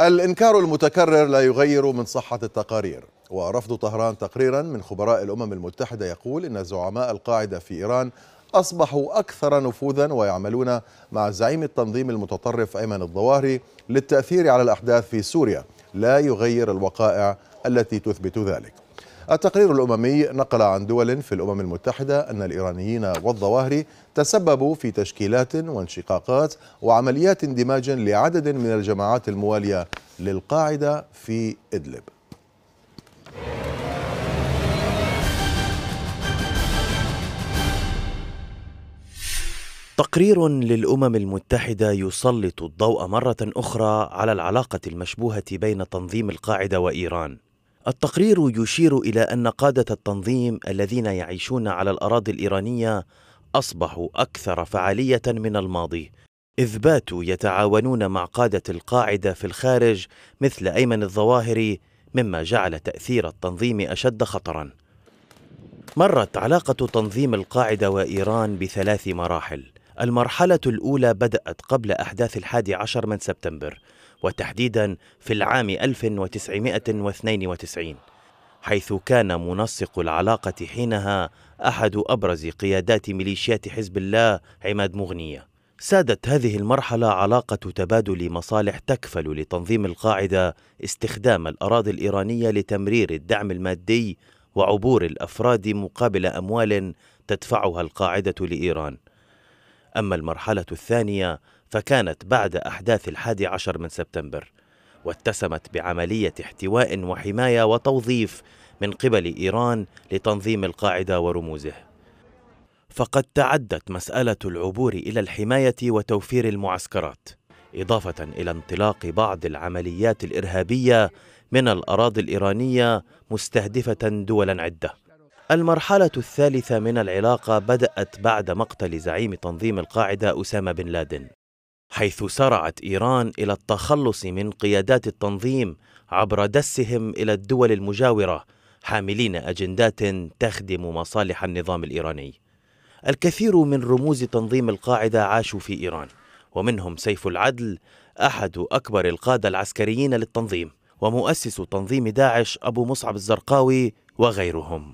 الإنكار المتكرر لا يغير من صحة التقارير ورفض طهران تقريرا من خبراء الأمم المتحدة يقول إن زعماء القاعدة في إيران أصبحوا أكثر نفوذا ويعملون مع زعيم التنظيم المتطرف أيمن الظواهري للتأثير على الأحداث في سوريا لا يغير الوقائع التي تثبت ذلك التقرير الأممي نقل عن دول في الأمم المتحدة أن الإيرانيين والظواهري تسببوا في تشكيلات وانشقاقات وعمليات اندماج لعدد من الجماعات الموالية للقاعدة في إدلب تقرير للامم المتحده يسلط الضوء مره اخرى على العلاقه المشبوهه بين تنظيم القاعده وايران التقرير يشير إلى أن قادة التنظيم الذين يعيشون على الأراضي الإيرانية أصبحوا أكثر فعالية من الماضي إذ باتوا يتعاونون مع قادة القاعدة في الخارج مثل أيمن الظواهري مما جعل تأثير التنظيم أشد خطرًا. مرت علاقة تنظيم القاعدة وإيران بثلاث مراحل المرحلة الأولى بدأت قبل أحداث الحادي عشر من سبتمبر وتحديدا في العام 1992 حيث كان منسق العلاقة حينها أحد أبرز قيادات ميليشيات حزب الله عماد مغنية سادت هذه المرحلة علاقة تبادل مصالح تكفل لتنظيم القاعدة استخدام الأراضي الإيرانية لتمرير الدعم المادي وعبور الأفراد مقابل أموال تدفعها القاعدة لإيران أما المرحلة الثانية فكانت بعد أحداث الحادي عشر من سبتمبر واتسمت بعملية احتواء وحماية وتوظيف من قبل إيران لتنظيم القاعدة ورموزه فقد تعدت مسألة العبور إلى الحماية وتوفير المعسكرات إضافة إلى انطلاق بعض العمليات الإرهابية من الأراضي الإيرانية مستهدفة دولا عدة المرحلة الثالثة من العلاقة بدأت بعد مقتل زعيم تنظيم القاعدة أسامة بن لادن، حيث سرعت إيران إلى التخلص من قيادات التنظيم عبر دسهم إلى الدول المجاورة حاملين أجندات تخدم مصالح النظام الإيراني. الكثير من رموز تنظيم القاعدة عاشوا في إيران، ومنهم سيف العدل أحد أكبر القادة العسكريين للتنظيم، ومؤسس تنظيم داعش أبو مصعب الزرقاوي وغيرهم.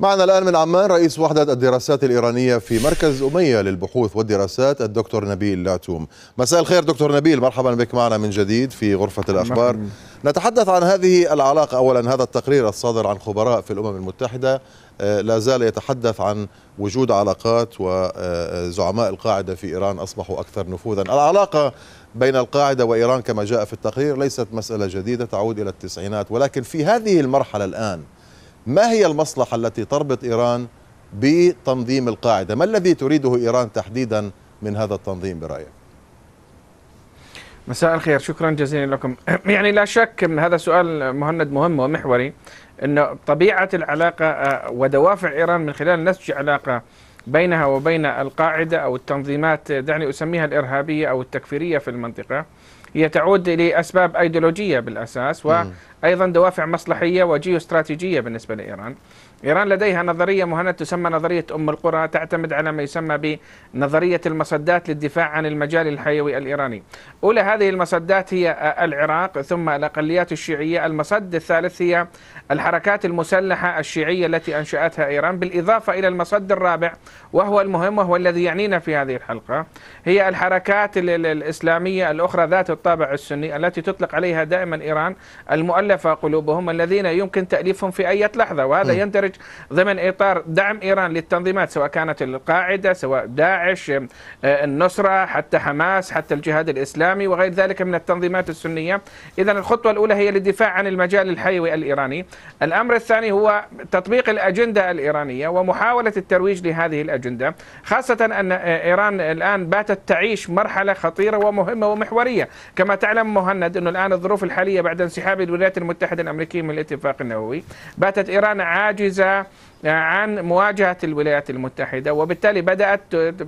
معنا الآن من عمان رئيس وحدة الدراسات الإيرانية في مركز أمية للبحوث والدراسات الدكتور نبيل لاتوم مساء الخير دكتور نبيل مرحبا بك معنا من جديد في غرفة الأخبار مرحبا. نتحدث عن هذه العلاقة أولا هذا التقرير الصادر عن خبراء في الأمم المتحدة آه، لا زال يتحدث عن وجود علاقات وزعماء القاعدة في إيران أصبحوا أكثر نفوذا العلاقة بين القاعدة وإيران كما جاء في التقرير ليست مسألة جديدة تعود إلى التسعينات ولكن في هذه المرحلة الآن ما هي المصلحة التي تربط إيران بتنظيم القاعدة ما الذي تريده إيران تحديدا من هذا التنظيم برأيك مساء الخير شكرا جزيلا لكم يعني لا شك هذا سؤال مهند مهم ومحوري أن طبيعة العلاقة آه، ودوافع إيران من خلال نسج علاقة بينها وبين القاعدة أو التنظيمات آه، دعني أسميها الإرهابية أو التكفيرية في المنطقة هي تعود لأسباب أيديولوجية بالأساس وأيضا دوافع مصلحية وجيوستراتيجية بالنسبة لإيران إيران لديها نظرية مهنة تسمى نظرية أم القرى تعتمد على ما يسمى بنظرية المصدات للدفاع عن المجال الحيوي الإيراني أولى هذه المصدات هي العراق ثم الأقليات الشيعية المصد الثالث هي الحركات المسلحة الشيعية التي أنشأتها إيران بالإضافة إلى المصد الرابع وهو المهم وهو الذي يعنينا في هذه الحلقة هي الحركات الإسلامية الأخرى ذات الطابع السني التي تطلق عليها دائما إيران المؤلفة قلوبهم الذين يمكن تأليفهم في أي لحظة وهذا يندرج الخارج ضمن إطار دعم إيران للتنظيمات سواء كانت القاعدة سواء داعش آه، النصرة حتى حماس حتى الجهاد الإسلامي وغير ذلك من التنظيمات السنية إذا الخطوة الأولى هي للدفاع عن المجال الحيوي الإيراني الأمر الثاني هو تطبيق الأجندة الإيرانية ومحاولة الترويج لهذه الأجندة خاصة أن آه، إيران الآن باتت تعيش مرحلة خطيرة ومهمة ومحورية كما تعلم مهند أنه الآن الظروف الحالية بعد انسحاب الولايات المتحدة الأمريكية من الاتفاق النووي باتت إيران عاجزة الجزء آه، عن مواجهة الولايات المتحدة وبالتالي بدأت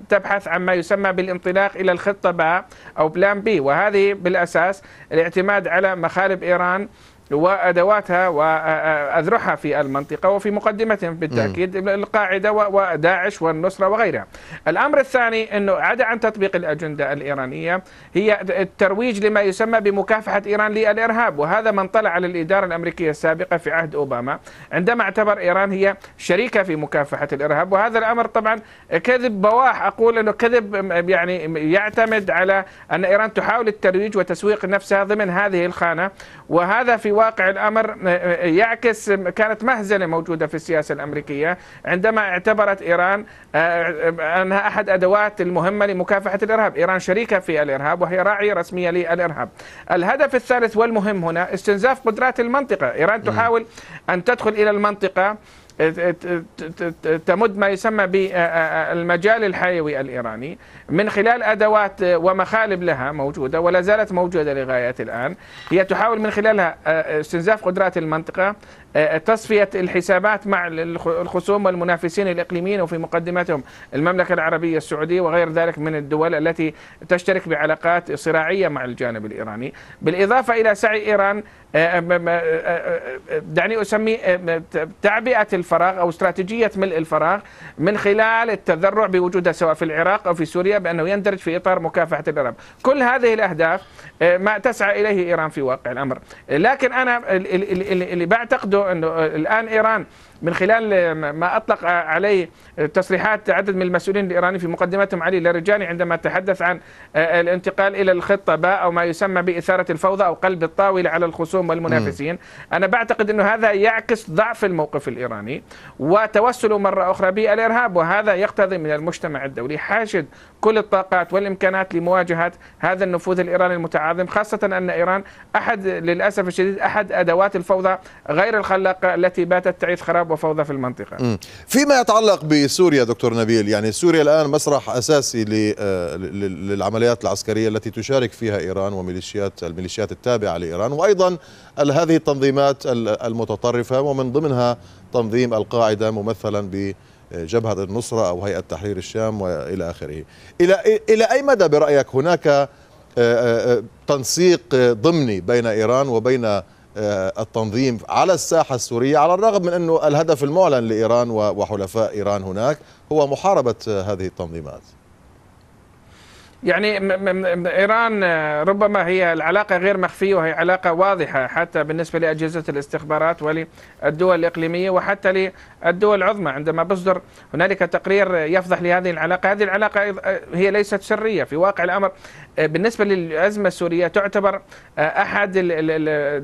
تبحث عن ما يسمى بالانطلاق إلى الخطة باء أو بلان بي وهذه بالأساس الاعتماد على مخالب إيران وادواتها واذرعها في المنطقه وفي مقدمتهم بالتاكيد القاعده وداعش والنصره وغيرها. الامر الثاني انه عدا عن تطبيق الاجنده الايرانيه هي الترويج لما يسمى بمكافحه ايران للارهاب وهذا من طلع على الاداره الامريكيه السابقه في عهد اوباما عندما اعتبر ايران هي شريكه في مكافحه الارهاب وهذا الامر طبعا كذب بواح اقول انه كذب يعني يعتمد على ان ايران تحاول الترويج وتسويق نفسها ضمن هذه الخانه وهذا في واقع الأمر يعكس كانت مهزلة موجودة في السياسة الأمريكية عندما اعتبرت إيران آه، أنها أحد أدوات المهمة لمكافحة الإرهاب إيران شريكة في الإرهاب وهي راعية رسمية للإرهاب الهدف الثالث والمهم هنا استنزاف قدرات المنطقة إيران تحاول أن تدخل إلى المنطقة تمد ما يسمى بالمجال الحيوي الإيراني من خلال أدوات ومخالب لها موجودة ولا زالت موجودة لغاية الآن هي تحاول من خلالها آه، استنزاف قدرات المنطقة آه، تصفية الحسابات مع الخصوم والمنافسين الإقليميين وفي مقدمتهم المملكة العربية السعودية وغير ذلك من الدول التي تشترك بعلاقات صراعية مع الجانب الإيراني بالإضافة إلى سعي إيران آه، دعني أسمي تعبئة الف الفراغ أو استراتيجية ملء الفراغ من خلال التذرع بوجودها سواء في العراق أو في سوريا بأنه يندرج في إطار مكافحة الإرهاب كل هذه الأهداف آه، ما تسعى إليه إيران في واقع الأمر لكن أنا اللي بعتقده أنه آه، الآن إيران من خلال ما أطلق عليه تصريحات عدد من المسؤولين الإيرانيين في مقدمتهم علي لرجاني عندما تحدث عن آه، آه، الانتقال إلى الخطة باء أو ما يسمى بإثارة الفوضى أو قلب الطاولة على الخصوم والمنافسين أنا بعتقد أنه هذا يعكس ضعف الموقف الإيراني وتوسله مرة أخرى بالإرهاب وهذا يقتضي من المجتمع الدولي حاشد كل الطاقات والامكانات لمواجهه هذا النفوذ الايراني المتعاظم خاصه ان ايران احد للاسف الشديد احد ادوات الفوضى غير الخلاقه التي باتت تعيش خراب وفوضى في المنطقه. فيما يتعلق بسوريا دكتور نبيل يعني سوريا الان مسرح اساسي آه، للعمليات العسكريه التي تشارك فيها ايران وميليشيات الميليشيات التابعه لايران وايضا هذه التنظيمات المتطرفه ومن ضمنها تنظيم القاعده ممثلا ب جبهة النصرة أو هيئة تحرير الشام وإلى آخره إلى, إلى أي مدى برأيك هناك آه، آه، تنسيق ضمني بين إيران وبين آه، التنظيم على الساحة السورية على الرغم من أنه الهدف المعلن لإيران وحلفاء إيران هناك هو محاربة هذه التنظيمات يعني إيران آه، ربما هي العلاقة غير مخفية وهي علاقة واضحة حتى بالنسبة لأجهزة الاستخبارات وللدول الإقليمية وحتى للدول العظمى عندما بصدر هنالك تقرير يفضح لهذه العلاقة هذه العلاقة آه، هي ليست سرية في واقع الأمر آه، بالنسبة للأزمة السورية تعتبر أحد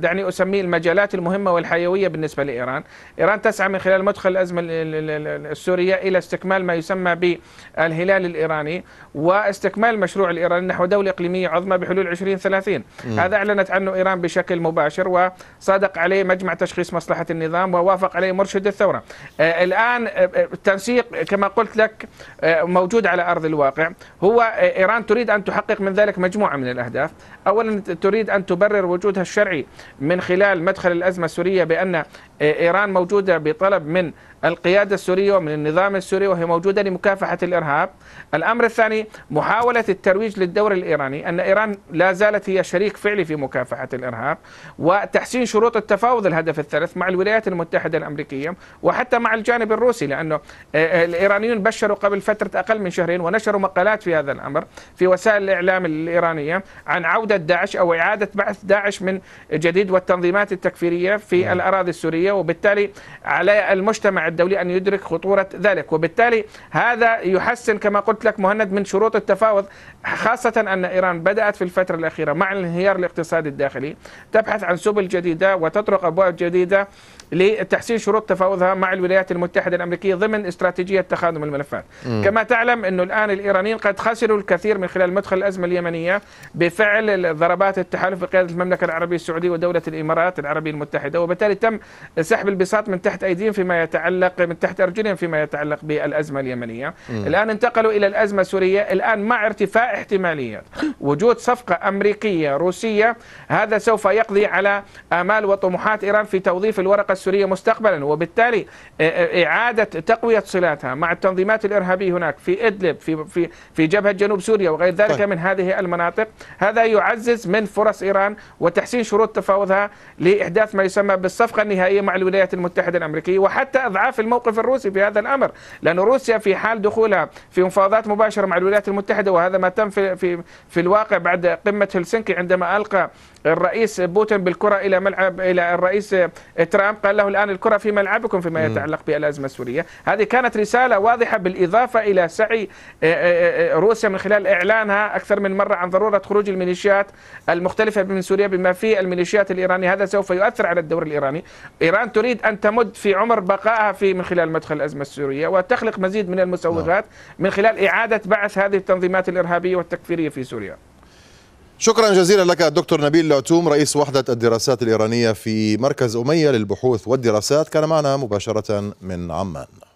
دعني أسميه المجالات المهمة والحيوية بالنسبة لإيران إيران تسعى من خلال مدخل الأزمة السورية إلى استكمال ما يسمى بالهلال الإيراني واستكمال المشروع الإيراني نحو دولة إقليمية عظمى بحلول 2030 م. هذا أعلنت عنه إيران بشكل مباشر وصادق عليه مجمع تشخيص مصلحة النظام ووافق عليه مرشد الثورة آه، الآن آه، آه، التنسيق كما قلت لك موجود على أرض الواقع هو إيران تريد أن تحقق من ذلك مجموعة من الأهداف أولا تريد أن تبرر وجودها الشرعي من خلال مدخل الأزمة السورية بأن إيران موجودة بطلب من القيادة السورية ومن النظام السوري وهي موجودة لمكافحة الإرهاب الأمر الثاني محاولة للترويج للدور الإيراني أن إيران لا زالت هي شريك فعلي في مكافحة الإرهاب وتحسين شروط التفاوض الهدف الثالث مع الولايات المتحدة الأمريكية وحتى مع الجانب الروسي لأنه آه، آه، الإيرانيون بشروا قبل فترة أقل من شهرين ونشروا مقالات في هذا الأمر في وسائل الإعلام الإيرانية عن عودة داعش أو إعادة بعث داعش من جديد والتنظيمات التكفيرية في نعم. الأراضي السورية وبالتالي على المجتمع الدولي أن يدرك خطورة ذلك وبالتالي هذا يحسن كما قلت لك مهند من شروط التفاوض خاصة أن إيران بدأت في الفترة الأخيرة مع الانهيار الاقتصادي الداخلي تبحث عن سبل جديدة وتطرق أبواب جديدة لتحسين شروط تفاوضها مع الولايات المتحدة الأمريكية ضمن استراتيجية تخادم الملفات م. كما تعلم أنه الآن الإيرانيين قد خسروا الكثير من خلال مدخل الأزمة اليمنية بفعل ضربات التحالف بقيادة المملكة العربية السعودية ودولة الإمارات العربية المتحدة وبالتالي تم سحب البساط من تحت أيديهم فيما يتعلق من تحت أرجلهم فيما يتعلق بالأزمة اليمنية م. الآن انتقلوا إلى الأزمة السورية الآن مع ارتفاع احتماليات وجود صفقة أمريكية روسية هذا سوف يقضي على آمال وطموحات إيران في توظيف الورقة السورية مستقبلا وبالتالي إعادة تقوية صلاتها مع التنظيمات الإرهابية هناك في إدلب في في في جبهة جنوب سوريا وغير ذلك طيب. من هذه المناطق هذا يعزز من فرص إيران وتحسين شروط تفاوضها لإحداث ما يسمى بالصفقة النهائية مع الولايات المتحدة الأمريكية وحتى أضعاف الموقف الروسي في هذا الأمر لأن روسيا في حال دخولها في مفاوضات مباشرة مع الولايات المتحدة وهذا ما تم في في في الواقع بعد قمه هلسنكي عندما القى الرئيس بوتين بالكره الى ملعب الى الرئيس ترامب قال له الان الكره في ملعبكم فيما يتعلق بالازمه السوريه، هذه كانت رساله واضحه بالاضافه الى سعي آه، آه، آه، روسيا من خلال اعلانها اكثر من مره عن ضروره خروج الميليشيات المختلفه من سوريا بما في الميليشيات الايرانيه، هذا سوف يؤثر على الدور الايراني، ايران تريد ان تمد في عمر بقائها في من خلال مدخل الازمه السوريه وتخلق مزيد من المسوغات نعم. من خلال اعاده بعث هذه التنظيمات الارهابيه الإرهابية والتكفيرية في سوريا شكرا جزيلا لك الدكتور نبيل العتوم رئيس وحدة الدراسات الإيرانية في مركز أمية للبحوث والدراسات كان معنا مباشرة من عمان